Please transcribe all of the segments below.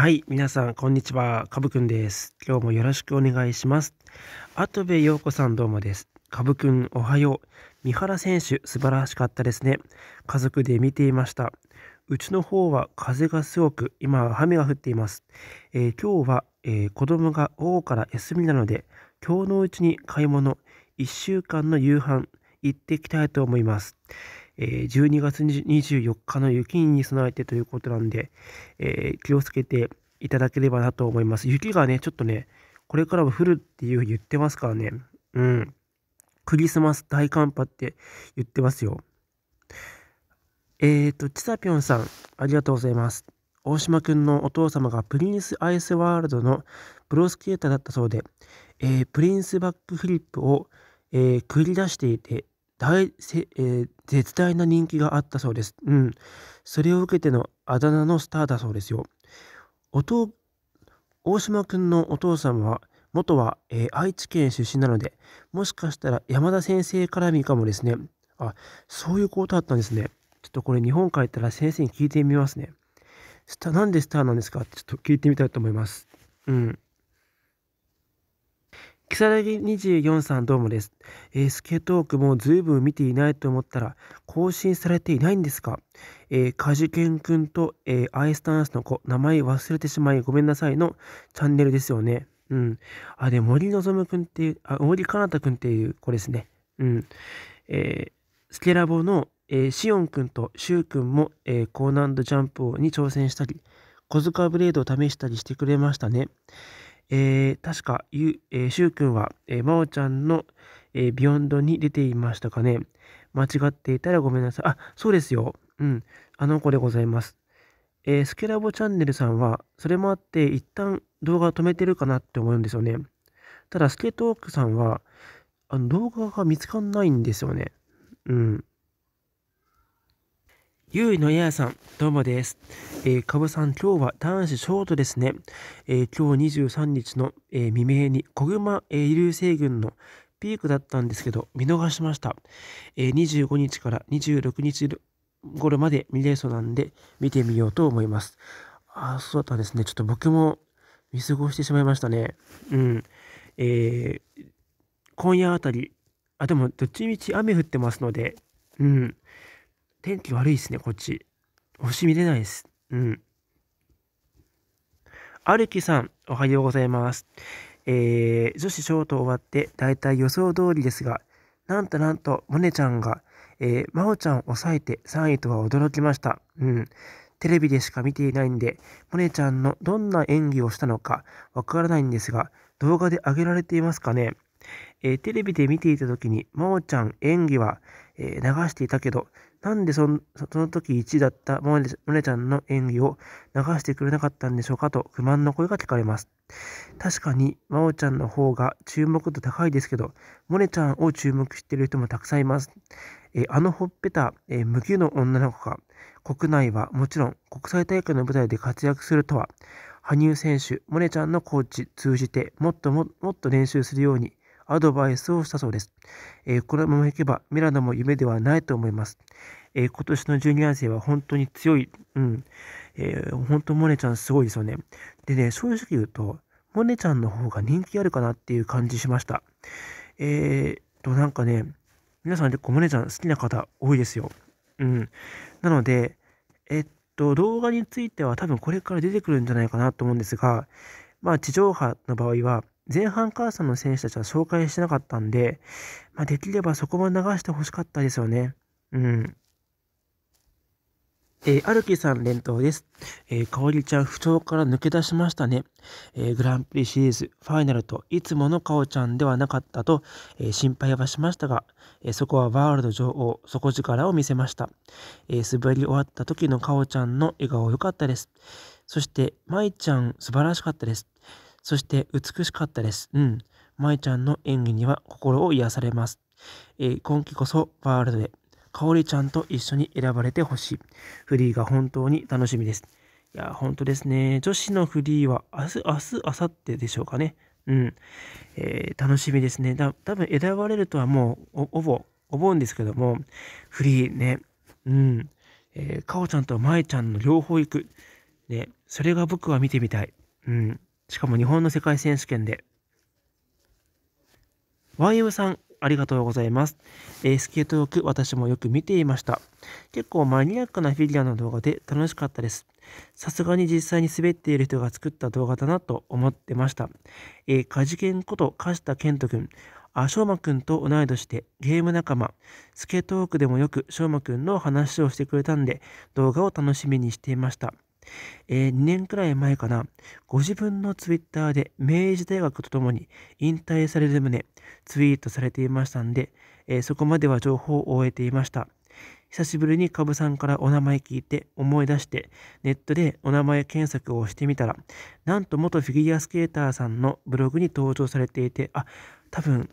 はい、皆さん、こんにちは。かぶくんです。今日もよろしくお願いします。後部陽子さんどうもです。かぶくん、おはよう。三原選手、素晴らしかったですね。家族で見ていました。うちの方は風がすごく、今は雨が降っています。えー、今日は、えー、子供が午後から休みなので、今日のうちに買い物、1週間の夕飯、行ってきたいと思います。え12月24日の雪に備えてということなんで、え気をつけていただければなと思います。雪がね、ちょっとね、これからも降るっていうふうに言ってますからね、うん。クリスマス大寒波って言ってますよ。えっ、ー、と、ちさぴょんさん、ありがとうございます。大島くんのお父様がプリンスアイスワールドのプロスケーターだったそうで、えー、プリンスバックフリップを、えー、繰り出していて、大せ、えー、絶大な人気があったそうです。うん。それを受けてのあだ名のスターだそうですよ。おと大島くんのお父様は、元は、えー、愛知県出身なので、もしかしたら山田先生絡みかもですね。あ、そういうことあったんですね。ちょっとこれ日本帰ったら先生に聞いてみますね。スタなんでスターなんですかってちょっと聞いてみたいと思います。うん。木更24さんどうもです。えー、スケートークもずいぶん見ていないと思ったら更新されていないんですかえー、カジケンくんと、えー、アイスタンスの子、名前忘れてしまいごめんなさいのチャンネルですよね。うん。あ、で、森のぞむくんっていう、あ、森かなたくんっていう子ですね。うん。えー、スケラボの、えー、シオンくんとシュウくんも、えー、高難度ジャンプに挑戦したり、小塚ブレードを試したりしてくれましたね。えー、確か、ゆ、えー、しゅうくんは、えー、まおちゃんの、えー、ビヨンドに出ていましたかね。間違っていたらごめんなさい。あ、そうですよ。うん。あの子でございます。えー、スケラボチャンネルさんは、それもあって、一旦動画止めてるかなって思うんですよね。ただ、スケトークさんは、あの動画が見つかんないんですよね。うん。ゆいのややさん、どうもです。えー、かぶさん、今日は男子ショートですね。えー、今日23日の、えー、未明に小熊、えー、流星群のピークだったんですけど、見逃しました。えー、25日から26日頃まで見れそうなんで、見てみようと思います。あそうだったんですね。ちょっと僕も見過ごしてしまいましたね。うん。えー、今夜あたり、あ、でも、どっちみち雨降ってますので、うん。天気悪いですね、こっち。星見れないです。うん。アルキさん、おはようございます。えー、女子ショート終わって、だいたい予想通りですが、なんとなんと、モネちゃんが、えー、真央ちゃんを抑えて3位とは驚きました。うん。テレビでしか見ていないんで、モネちゃんのどんな演技をしたのかわからないんですが、動画で上げられていますかねえー、テレビで見ていた時に、真央ちゃん演技は、えー、流していたけど、なんでその時1だったモネちゃんの演技を流してくれなかったんでしょうかと不満の声が聞かれます。確かに、真央ちゃんの方が注目度高いですけど、モネちゃんを注目している人もたくさんいます。えあのほっぺた、えー、無給の女の子が、国内はもちろん国際大会の舞台で活躍するとは、羽生選手、モネちゃんのコーチ通じてもっともっと練習するようにアドバイスをしたそうです。えー、このままいけばミラノも夢ではないと思います。えー、今年のジュニアは本当に強い、うん、えー、本当モネちゃんすごいですよね。でね、正直言うと、モネちゃんの方が人気あるかなっていう感じしました。えー、っと、なんかね、皆さん結構モネちゃん好きな方多いですよ。うん。なので、えっと、動画については多分これから出てくるんじゃないかなと思うんですが、まあ、地上波の場合は、前半カーサの選手たちは紹介してなかったんで、まあ、できればそこも流してほしかったですよね。うん。えー、アルキさん連投です。えー、かおりちゃん不調から抜け出しましたね。えー、グランプリシリーズファイナルといつものかおちゃんではなかったと、えー、心配はしましたが、えそこはワールド女王、底力を見せました。え滑り終わった時のかおちゃんの笑顔良かったです。そして、まいちゃん素晴らしかったです。そして美しかったです。うん。舞ちゃんの演技には心を癒されます。えー、今季こそワールドで、かおりちゃんと一緒に選ばれてほしい。フリーが本当に楽しみです。いや、本当ですね。女子のフリーは明日、明日、明後日でしょうかね。うん。えー、楽しみですね。だ多分選ばれるとはもうお、ぼ、思うんですけども、フリーね。うん。えー、かおちゃんとまえちゃんの両方行く。ね。それが僕は見てみたい。うん。しかも日本の世界選手権で。YM さん、ありがとうございます。えー、スケートよく私もよく見ていました。結構マニアックなフィギュアの動画で楽しかったです。さすがに実際に滑っている人が作った動画だなと思ってました。えー、カジケンこと梶田健人くん、あ、翔馬くんと同い年でゲーム仲間、スケートウォークでもよく翔馬くんの話をしてくれたんで動画を楽しみにしていました。えー、2年くらい前かな、ご自分のツイッターで明治大学とともに引退される旨、ツイートされていましたんで、えー、そこまでは情報を終えていました。久しぶりにカブさんからお名前聞いて思い出してネットでお名前検索をしてみたらなんと元フィギュアスケーターさんのブログに登場されていてあ多分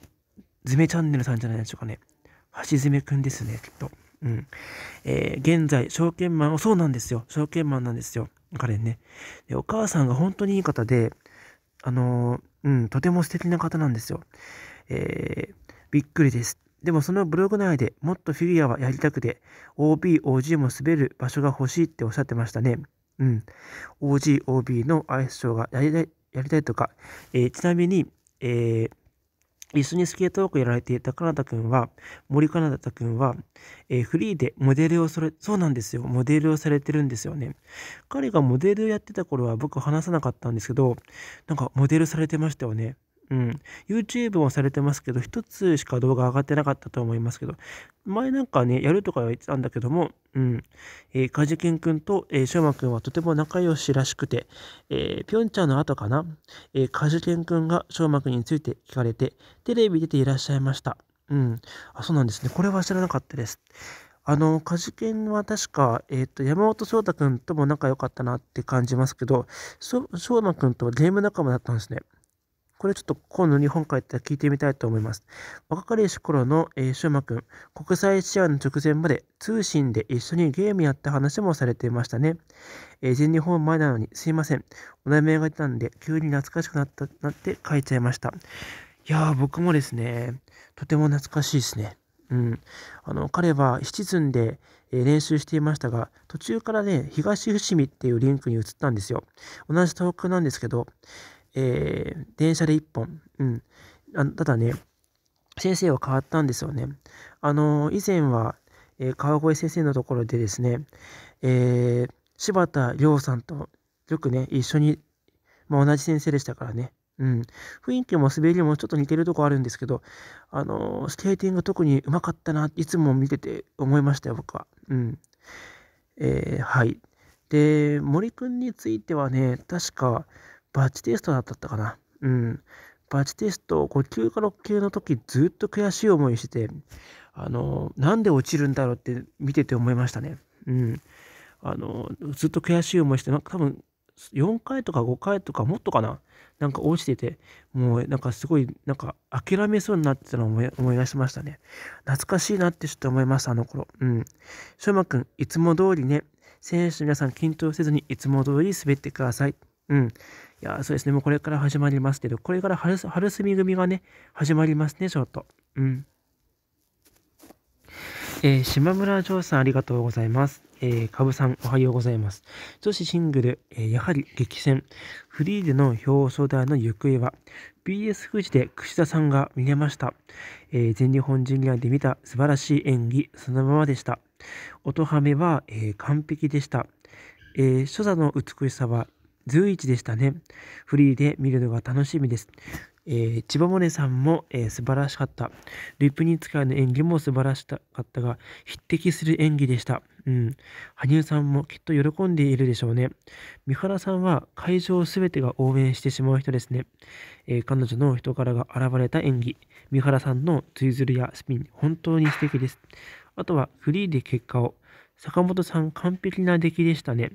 ズメチャンネルさんじゃないでしょうかね橋メくんですねきっと。うん。えー、現在、証券マンを、そうなんですよ。証券マンなんですよ。彼ね。で、お母さんが本当にいい方で、あのー、うん、とても素敵な方なんですよ。えー、びっくりです。でもそのブログ内でもっとフィギュアはやりたくて、OB、OG も滑る場所が欲しいっておっしゃってましたね。うん。OG、OB のアイスショーがやりたいとか、えー、ちなみに、えー一緒にスケートウォークやられていたカナダくんは、森カナダくんは、えー、フリーでモデルをそれ、そうなんですよ。モデルをされてるんですよね。彼がモデルをやってた頃は僕話さなかったんですけど、なんかモデルされてましたよね。うん、YouTube もされてますけど、一つしか動画上がってなかったと思いますけど、前なんかね、やるとか言ってたんだけども、うん、えー、カジキンくんと、えー、ショマくんはとても仲良しらしくて、えー、ぴょんちゃんの後かな、えー、カジキンくんがショウマくんについて聞かれて、テレビ出ていらっしゃいました。うん、あ、そうなんですね。これは知らなかったです。あの、カジケンは確か、えっ、ー、と、山本翔太くんとも仲良かったなって感じますけど、翔馬くんとはゲーム仲間だったんですね。これちょっと今度日本帰ったら聞いてみたいと思います。若かりし頃の、えー、シューマ君、国際試合の直前まで通信で一緒にゲームやった話もされていましたね。えー、全日本前なのにすいません。お悩みが出たんで、急に懐かしくなったなって書いちゃいました。いやー、僕もですね、とても懐かしいですね。うん、あの彼はシチズンで、えー、練習していましたが途中からね東伏見っていうリンクに移ったんですよ同じ東北なんですけどえー、電車で1本。うん。あただね、先生は変わったんですよね。あの以前は、えー、川越先生のところでですね、えー、柴田亮さんとよくね、一緒に、まあ、同じ先生でしたからね。うん。雰囲気も滑りもちょっと似てるとこあるんですけど、あのー、スケーティング特にうまかったな、いつも見てて思いましたよ、僕は。うん。えー、はい。で、森くんについてはね、確か、バチテストだったかな。うん。バチテスト5級か6級の時ずっと悔しい思いしてて、あの、なんで落ちるんだろうって見てて思いましたね。うん。あの、ずっと悔しい思いして、なんか多分4回とか5回とかもっとかな、なんか落ちてて、もうなんかすごい、なんか諦めそうになってたのを思い出しましたね。懐かしいなってちょっと思いました、あの頃。うん。しょうまくん、いつも通りね、選手の皆さん、緊張せずにいつも通り滑ってください。うん。いや、そうですね。もうこれから始まりますけど、これから春春住組がね、始まりますね、ちょっと。うん。えー、島村ジさんありがとうございます。えー、かぶさんおはようございます。女子シングル、えー、やはり激戦。フリーでの表彰台の行方は、BS 富士で櫛田さんが見れました。えー、全日本ジュニアで見た素晴らしい演技、そのままでした。音羽目は、え完璧でした。え所作の美しさは11でしたね。フリーで見るのが楽しみです。えー、千葉モネさんも、えー、素晴らしかった。リプニツカーの演技も素晴らしかったが、匹敵する演技でした。うん。羽生さんもきっと喜んでいるでしょうね。三原さんは会場すべてが応援してしまう人ですね。えー、彼女の人柄が現れた演技。三原さんのツイズルやスピン、本当に素敵です。あとはフリーで結果を。坂本さん完璧な出来でしたね。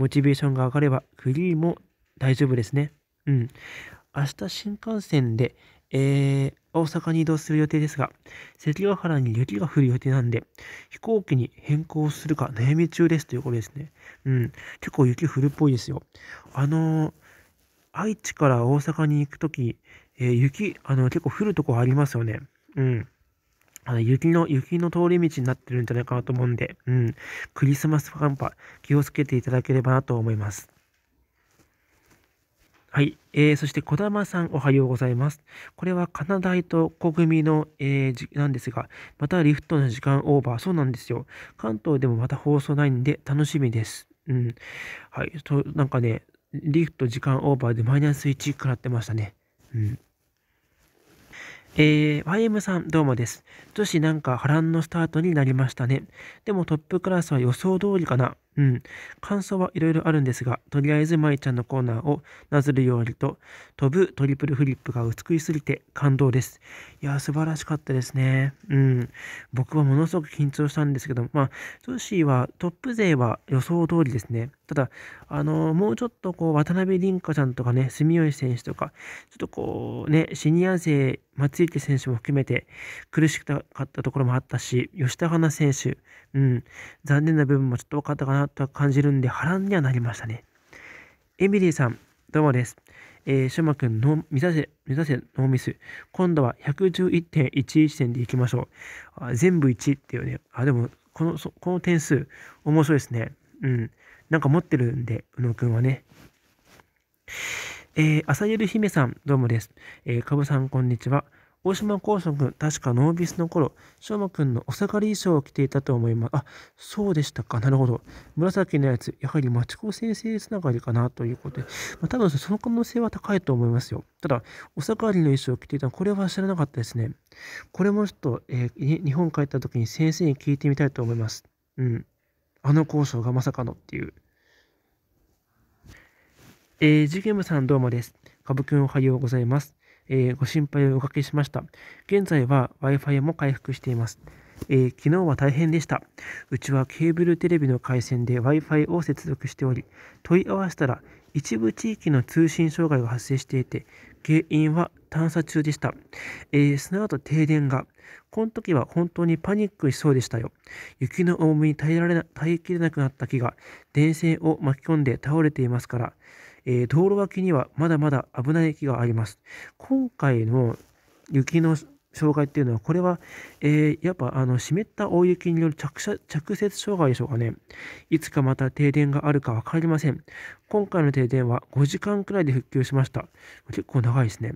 モチベーションが上がれば、フリーも大丈夫ですね。うん。明日新幹線で、えー、大阪に移動する予定ですが、関ヶ原に雪が降る予定なんで、飛行機に変更するか悩み中ですということですね。うん。結構雪降るっぽいですよ。あのー、愛知から大阪に行くとき、えー、雪、あの、結構降るとこありますよね。うん。あの雪の、雪の通り道になってるんじゃないかなと思うんで、うん、クリスマス寒波、気をつけていただければなと思います。はい。えー、そして、小玉さん、おはようございます。これは、カナダイと小組の、えー、なんですが、またリフトの時間オーバー。そうなんですよ。関東でもまた放送ないんで、楽しみです。うん。はい。と、なんかね、リフト時間オーバーでマイナス1食らってましたね。うん。えー、YM さん、どうもです。女子なんか波乱のスタートになりましたね。でもトップクラスは予想通りかな。うん。感想はいろいろあるんですが、とりあえず舞ちゃんのコーナーをなぞるようにと、飛ぶトリプルフリップが美しすぎて感動です。いや、素晴らしかったですね。うん。僕はものすごく緊張したんですけど、まあ、女子はトップ勢は予想通りですね。ただ、あのー、もうちょっとこう、渡辺凛香ちゃんとかね、住吉選手とか、ちょっとこう、ね、シニア勢、松池選手も含めて苦しかったところもあったし、吉田花選手、うん、残念な部分もちょっと分かったかななと感じるんで波乱にはなりましたね。エミリーさん、どうもです。えー、シュマ君の目指せ、目指せノーミス。今度は111.11点でいきましょう。あ全部1っていうね。あ、でも、この、そこの点数、面白いですね。うん。なんか持ってるんで、宇野くんはね。えー、朝ゆ姫さん、どうもです。えー、かぶさん、こんにちは。大島康生君、確かノービスの頃、翔馬君のお下がり衣装を着ていたと思います。あ、そうでしたか。なるほど。紫のやつ、やはり町子先生つながりかなということで、まあ、多分その可能性は高いと思いますよ。ただ、お下がりの衣装を着ていたこれは知らなかったですね。これもちょっと、えー、日本帰った時に先生に聞いてみたいと思います。うん。あの交渉がまさかのっていう。えー、ジゲムさんどうもです。かぶくんおはようございます。えー、ご心配をおかけしました。現在は Wi-Fi も回復しています。えー、昨日は大変でした。うちはケーブルテレビの回線で Wi-Fi を接続しており、問い合わせたら一部地域の通信障害が発生していて、原因は探査中でした。えー、す停電が。この時は本当にパニックしそうでしたよ。雪の重みに耐えられな耐えきれなくなった木が電線を巻き込んで倒れていますから、えー、道路脇にはまだまだ危ない駅があります。今回の雪の障害っていうのは、これは、えー、やっぱあの湿った大雪による着着雪障害でしょうかね。いつかまた停電があるか分かりません。今回の停電は5時間くらいで復旧しました。結構長いですね。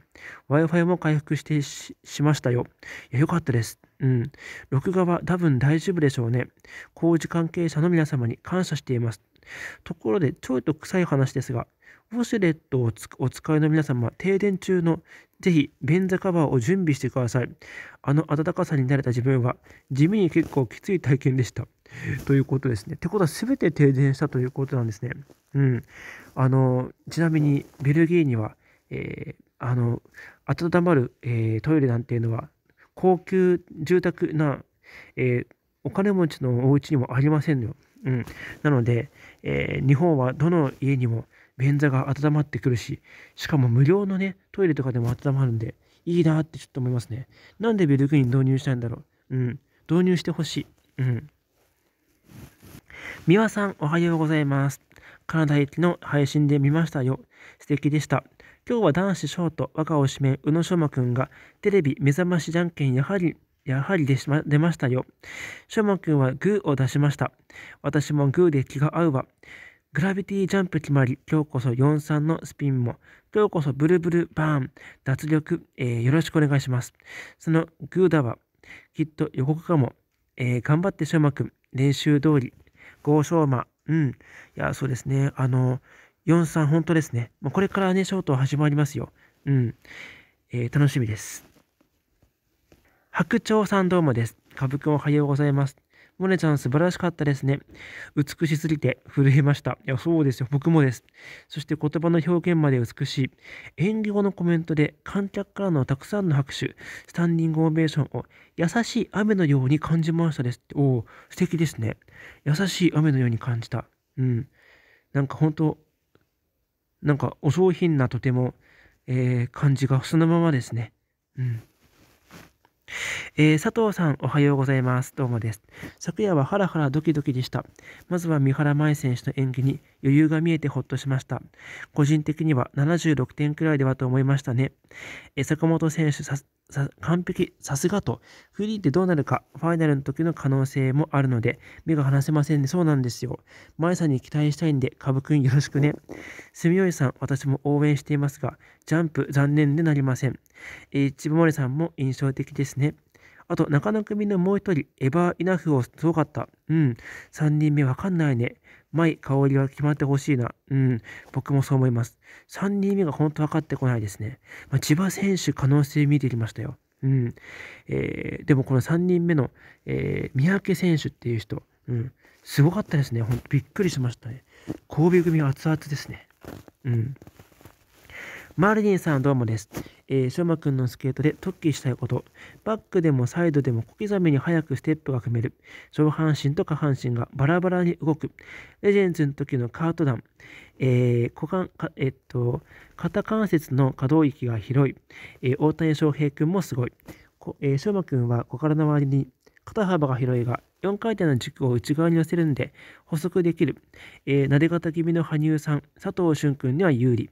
Wi-Fi も回復してしましたよ。いや、よかったです。うん。録画は多分大丈夫でしょうね。工事関係者の皆様に感謝しています。ところで、ちょいと臭い話ですが、ウォシュレットをお使いの皆様、停電中のぜひ便座カバーを準備してください。あの暖かさに慣れた自分は地味に結構きつい体験でした。ということですね。ってことは全て停電したということなんですね。うん。あの、ちなみにベルギーには、えー、あの、温まる、えー、トイレなんていうのは高級住宅な、えー、お金持ちのお家にもありませんよ。うん、なので、えー、日本はどの家にも便座が温まってくるし、しかも無料のね、トイレとかでも温まるんで、いいなってちょっと思いますね。なんでベルクイン導入したいんだろう。うん。導入してほしい。うん。美和さん、おはようございます。カナダ行きの配信で見ましたよ。素敵でした。今日は男子ショート、若を締め宇野昌磨くんが、テレビ目覚ましじゃんけん、やはり、やはり出ま出ましたよ。昌磨くんはグーを出しました。私もグーで気が合うわ。グラビティジャンプ決まり、今日こそ43のスピンも、今日こそブルブルバーン、脱力、えー、よろしくお願いします。そのグーダは、きっと予告かも、えー、頑張ってしょまくん、練習通り、ゴーショーマ、うん、いや、そうですね、あの、43本当ですね、もうこれからね、ショート始まりますよ。うん、えー、楽しみです。白鳥さんどうもです。株くんおはようございます。モネちゃん素晴らしかったですね。美しすぎて震えました。いや、そうですよ。僕もです。そして言葉の表現まで美しい。演技後のコメントで観客からのたくさんの拍手、スタンディングオベーションを優しい雨のように感じましたです。おお、素敵ですね。優しい雨のように感じた。うん。なんか本当、なんかお上品なとても、えー、感じがそのままですね。うん。えー、佐藤さん、おはようございます。どうもです。昨夜はハラハラドキドキでした。まずは三原舞選手の演技に余裕が見えてほっとしました。個人的には76点くらいではと思いましたね。えー、坂本選手完璧、さすがと。フリーってどうなるか、ファイナルの時の可能性もあるので、目が離せませんね。そうなんですよ。まさんに期待したいんで、かぶくんよろしくね。住吉さん、私も応援していますが、ジャンプ残念でなりません。えー、ちぶもれさんも印象的ですね。あと、中野組のもう一人、エバー・イナフをすごかった。うん、3人目わかんないね。舞香りは決まってほしいな。うん、僕もそう思います。3人目が本当分かってこないですね。まあ、千葉選手可能性見てきましたよ。うん。えー、でもこの3人目の、えー、三宅選手っていう人、うん、すごかったですね。ほんとびっくりしましたね。神戸組熱々ですね。うん。マルディンさんどうもです。えー、しょまくんのスケートで突起したいこと。バックでもサイドでも小刻みに速くステップが組める。上半身と下半身がバラバラに動く。レジェンズの時のカートダウン。えー、股関、えっと、肩関節の可動域が広い。えー、大谷翔平君もすごい。こえー、しょまくんは小柄周割に肩幅が広いが、4回転の軸を内側に寄せるんで補足できる。えー、撫で方気味の羽生さん、佐藤俊君には有利。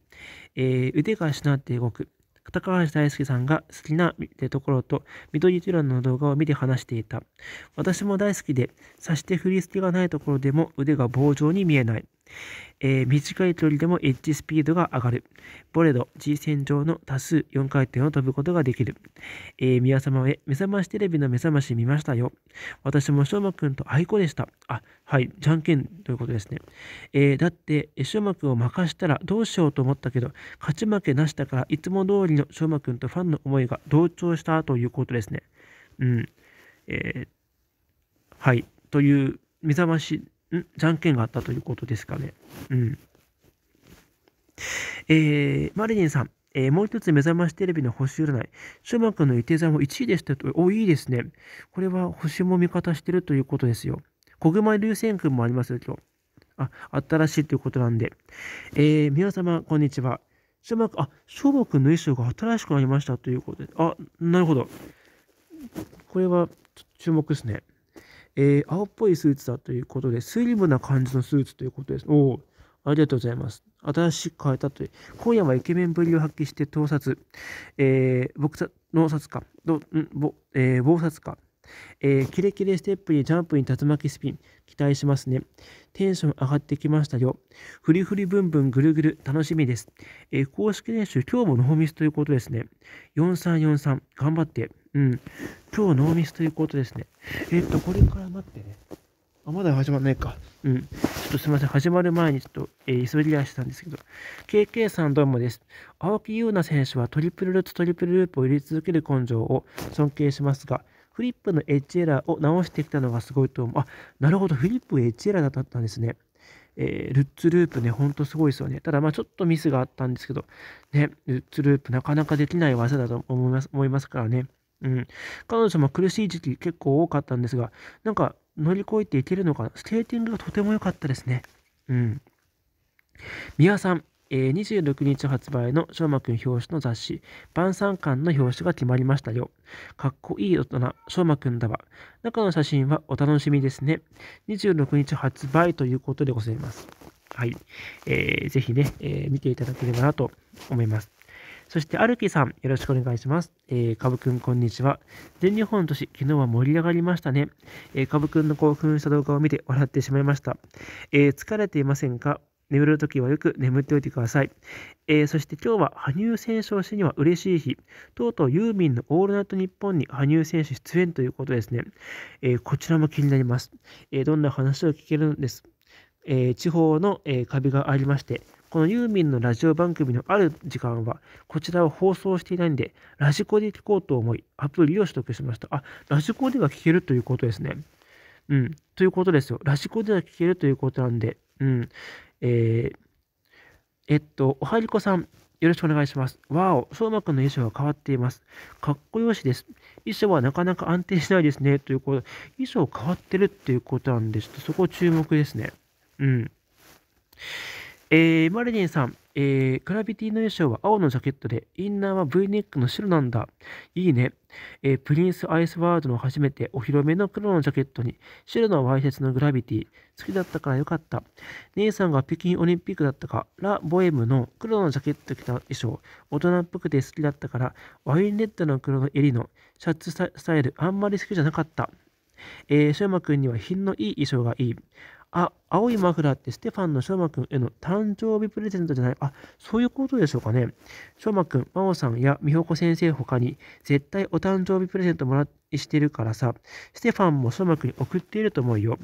えー、腕がしなって動く。高橋大輔さんが好きなところと、緑一郎の動画を見て話していた。私も大好きで、察して振り付けがないところでも腕が棒状に見えない。えー、短い距離でもエッジスピードが上がる。ボレド、G 線上の多数4回転を飛ぶことができる。えー、宮様へ、目覚ましテレビの目覚まし見ましたよ。私も翔馬くんと愛子でした。あ、はい、じゃんけんということですね。えー、だって、翔馬くんを任したらどうしようと思ったけど、勝ち負けなしだから、いつも通りの翔馬くんとファンの思いが同調したということですね。うん。えはい。という目覚ましんじゃんけんがあったということですかね。うん。えー、マリリンさん、えー、もう一つ目覚ましテレビの星占い。シュマ君の伊手座も1位でしたと。お、いいですね。これは星も味方してるということですよ。小熊流星君もありますよ、今日。あ、新しいということなんで。えー、皆様、こんにちは。シュマ君、あ、ショ君の衣装が新しくなりましたということで。あ、なるほど。これは、注目ですね。えー、青っぽいスーツだということで、スリムな感じのスーツということです。おお、ありがとうございます。新しく変えたという。今夜はイケメンぶりを発揮して盗撮。えー、僕脳殺か、どんぼえー、暴殺か。えー、キレキレステップにジャンプに竜巻スピン。期待しますね。テンション上がってきましたよ。フリフリブンブンぐるぐる楽しみです。えー、公式練習、今日もノーミスということですね。4343、頑張って。うん。今日ノーミスということですね。えー、っと、これから待ってね。あ、まだ始まんないか。うん。ちょっとすみません。始まる前にちょっと、えー、急ぎ出したんですけど。KK さんどうもです。青木優奈選手はトリプルルッツ、トリプルループを入れ続ける根性を尊敬しますが、フリップのエッジエラーを直してきたのがすごいと思う。あ、なるほど、フリップエッジエラーだったんですね。えー、ルッツループね、ほんとすごいですよね。ただ、まあちょっとミスがあったんですけど、ね、ルッツループなかなかできない技だと思います思いますからね。うん。彼女も苦しい時期結構多かったんですが、なんか乗り越えていけるのかな。スケーティングがとても良かったですね。うん。三輪さん、えー、26日発売の翔馬くん表紙の雑誌、晩餐館の表紙が決まりましたよ。かっこいい大人、翔馬くんだわ。中の写真はお楽しみですね。26日発売ということでございます。はい。えー、ぜひね、えー、見ていただければなと思います。そして、アルキさん、よろしくお願いします。えー、かぶくん、こんにちは。全日本都市、昨日は盛り上がりましたね。えー、かぶくんの興奮した動画を見て笑ってしまいました。えー、疲れていませんか眠るときはよく眠っておいてください。えー、そして今日は羽生選手をしには嬉しい日。とうとうユーミンのオールナイトニッポンに羽生選手出演ということですね。えー、こちらも気になります。えどんな話を聞けるんですえ地方の、えカがありまして、このユーミンのラジオ番組のある時間は、こちらを放送していないんで、ラジコで聞こうと思い、アプリを取得しました。あ、ラジコでは聞けるということですね。うん、ということですよ。ラジコでは聞けるということなんで、うん。えー、えっと、おはりこさん、よろしくお願いします。わお、相馬くんの衣装が変わっています。かっこよしです。衣装はなかなか安定しないですね。ということ、衣装変わってるっていうことなんで、ちょっとそこ注目ですね。うん。えー、マリリンさん、えー、グラビティの衣装は青のジャケットで、インナーは V ネックの白なんだ。いいね。えー、プリンスアイスワールドの初めてお披露目の黒のジャケットに、白のワイシャツのグラビティ。好きだったからよかった。姉さんが北京オリンピックだったか、ラ・ボエムの黒のジャケット着た衣装。大人っぽくて好きだったから、ワインレッドの黒の襟のシャツスタイル、あんまり好きじゃなかった。えー、翔馬くんには品のいい衣装がいい。あ、青いマフラーってステファンの翔馬くんへの誕生日プレゼントじゃない。あ、そういうことでしょうかね。翔馬くん、真央さんや美穂子先生他に、絶対お誕生日プレゼントもらしてるからさ、ステファンも翔馬くんに送っていると思うよ。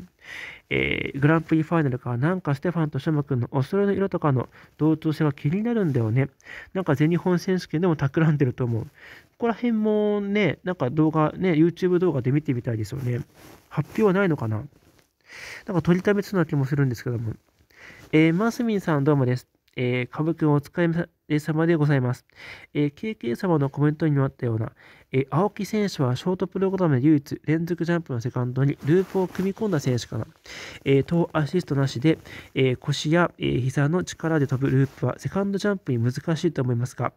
えー、グランプリファイナルか、なんかステファンと翔馬くんのお揃いの色とかの同調性は気になるんだよね。なんか全日本選手権でも企んでると思う。ここら辺もね、なんか動画、ね、YouTube 動画で見てみたいですよね。発表はないのかななんか取りためそうな気もするんですけども。えー、マスミンさんどうもです。えー、株君お疲れ様でございます。えー、KK 様のコメントにもあったような、えー、青木選手はショートプログラムで唯一連続ジャンプのセカンドにループを組み込んだ選手かな。えー、等アシストなしで、えー、腰や、えー、膝の力で飛ぶループはセカンドジャンプに難しいと思いますが、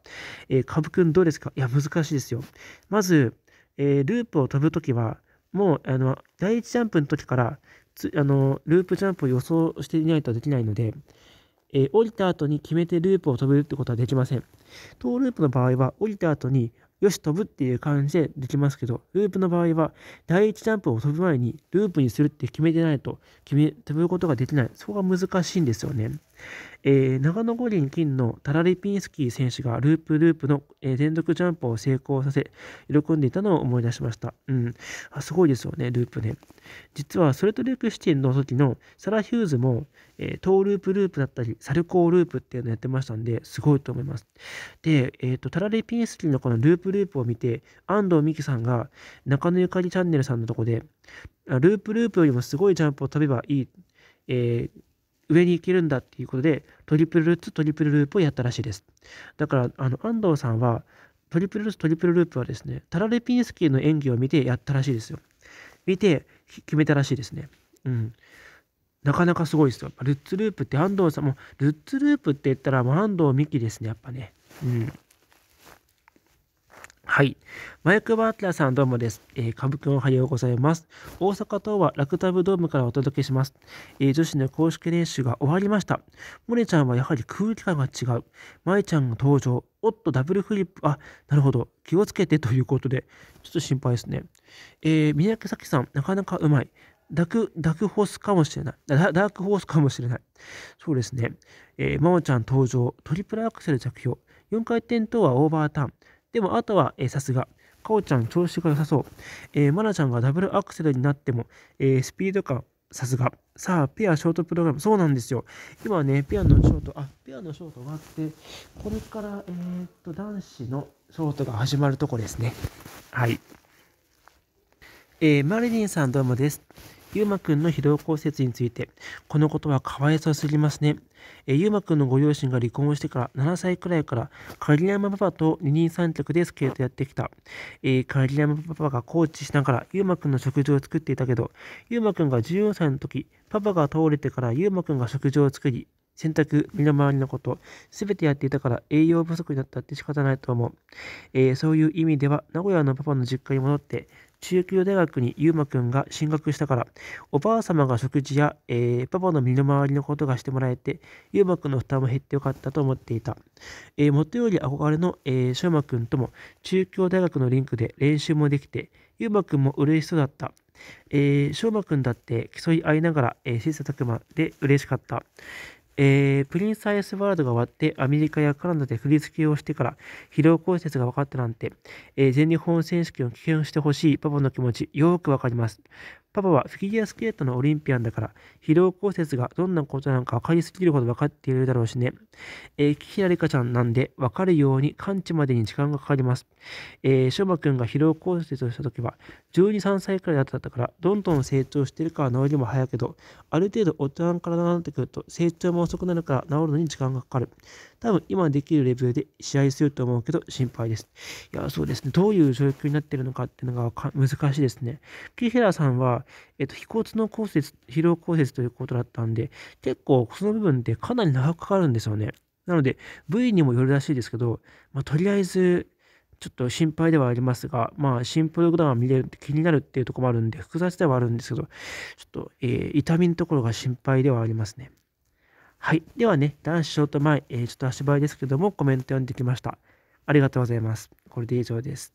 えー、株君どうですかいや、難しいですよ。まず、えー、ループを飛ぶときは、もうあの第1ジャンプの時からつあのループジャンプを予想していないとできないので、えー、降りた後に決めてループを飛ぶってことはできません。トーループの場合は降りた後によし飛ぶっていう感じでできますけど、ループの場合は第1ジャンプを飛ぶ前にループにするって決めてないと決め飛ぶことができない。そこが難しいんですよね。えー、長野五輪金のタラリピンスキー選手がループループの、えー、連続ジャンプを成功させ、喜んでいたのを思い出しました。うん。あすごいですよね、ループね。実は、ソレトレークシティの時のサラ・ヒューズも、えー、トーループループだったり、サルコーループっていうのやってましたんで、すごいと思います。で、えっ、ー、と、タラリピンスキーのこのループループを見て、安藤美希さんが中野ゆかりチャンネルさんのとこで、ループループよりもすごいジャンプを飛べばいい。えー上に行けるんだっていうことで、トリプルルッツ、トリプルループをやったらしいです。だから、あの、安藤さんは、トリプルルッツ、トリプルループはですね、タラレピンスキーの演技を見てやったらしいですよ。見て、決めたらしいですね。うん。なかなかすごいですよ。ルッツループって安藤さんも、ルッツループって言ったら、もう安藤美希ですね、やっぱね。うん。はい。マイク・バートラーさんどうもです。えー、ぶくんおはようございます。大阪東和ラクタブドームからお届けします。えー、女子の公式練習が終わりました。モネちゃんはやはり空気感が違う。イちゃんが登場。おっと、ダブルフリップ。あ、なるほど。気をつけてということで、ちょっと心配ですね。えー、三宅咲さん、なかなかうまい。ダク、ダクホースかもしれない。ダークホースかもしれない。そうですね。えー、まおちゃん登場。トリプルアクセル着氷。4回転とはオーバーターン。でも、あとは、えさすが。かおちゃん、調子が良さそう。えー、まなちゃんがダブルアクセルになっても、えー、スピード感、さすが。さあ、ペアショートプログラム。そうなんですよ。今ね、ペアのショート、あ、ペアのショート終わって、これから、えー、っと、男子のショートが始まるとこですね。はい。えー、マリリンさんどうもです。ゆうまくんの疲労骨折について、このことはかわいそうすぎますね。えゆうまくんのご両親が離婚をしてから7歳くらいから、鍵山パパと二人三脚でスケートやってきた。え鍵山パパがコーチしながら、ゆうまくんの食事を作っていたけど、ゆうまくんが14歳の時、パパが倒れてからゆうまくんが食事を作り、洗濯、身の回りのこと、すべてやっていたから栄養不足になったって仕方ないと思う。えー、そういう意味では、名古屋のパパの実家に戻って、中京大学にゆうまくんが進学したから、おばあ様が食事や、えー、パパの身の回りのことがしてもらえて、ゆうまくんの負担も減ってよかったと思っていた。えー、もとより憧れの、えー、しょうまくんとも中京大学のリンクで練習もできて、ゆうまくんも嬉しそうだった。えー、しょうまくんだって競い合いながら、えー、切磋琢磨で嬉しかった。えー、プリンスアイスワールドが終わってアメリカやカナダで振り付けをしてから疲労骨折が分かったなんて、えー、全日本選手権を棄権してほしいパパの気持ちよくわかります。パパはフィギュアスケートのオリンピアンだから、疲労骨折がどんなことなのか分かりすぎるほど分かっているだろうしね。えー、キキラリカちゃんなんで、分かるように完治までに時間がかかります。えー、しょくんが疲労骨折をしたときは、12、3歳くらいだったから、どんどん成長してるから治りも早いけど、ある程度大人からなってくると、成長も遅くなるから治るのに時間がかかる。多分今できるレベルで試合すると思うけど心配です。いや、そうですね。どういう状況になってるのかっていうのが難しいですね。ピーヘラーさんは、えっと、飛骨の骨折、疲労骨折ということだったんで、結構その部分ってかなり長くかかるんですよね。なので、部位にもよるらしいですけど、まあ、とりあえず、ちょっと心配ではありますが、まあ、新プログラムが見れるって気になるっていうところもあるんで、複雑ではあるんですけど、ちょっと、えー、痛みのところが心配ではありますね。はい。ではね、男子ショート前、えー、ちょっと足早ですけども、コメント読んできました。ありがとうございます。これで以上です。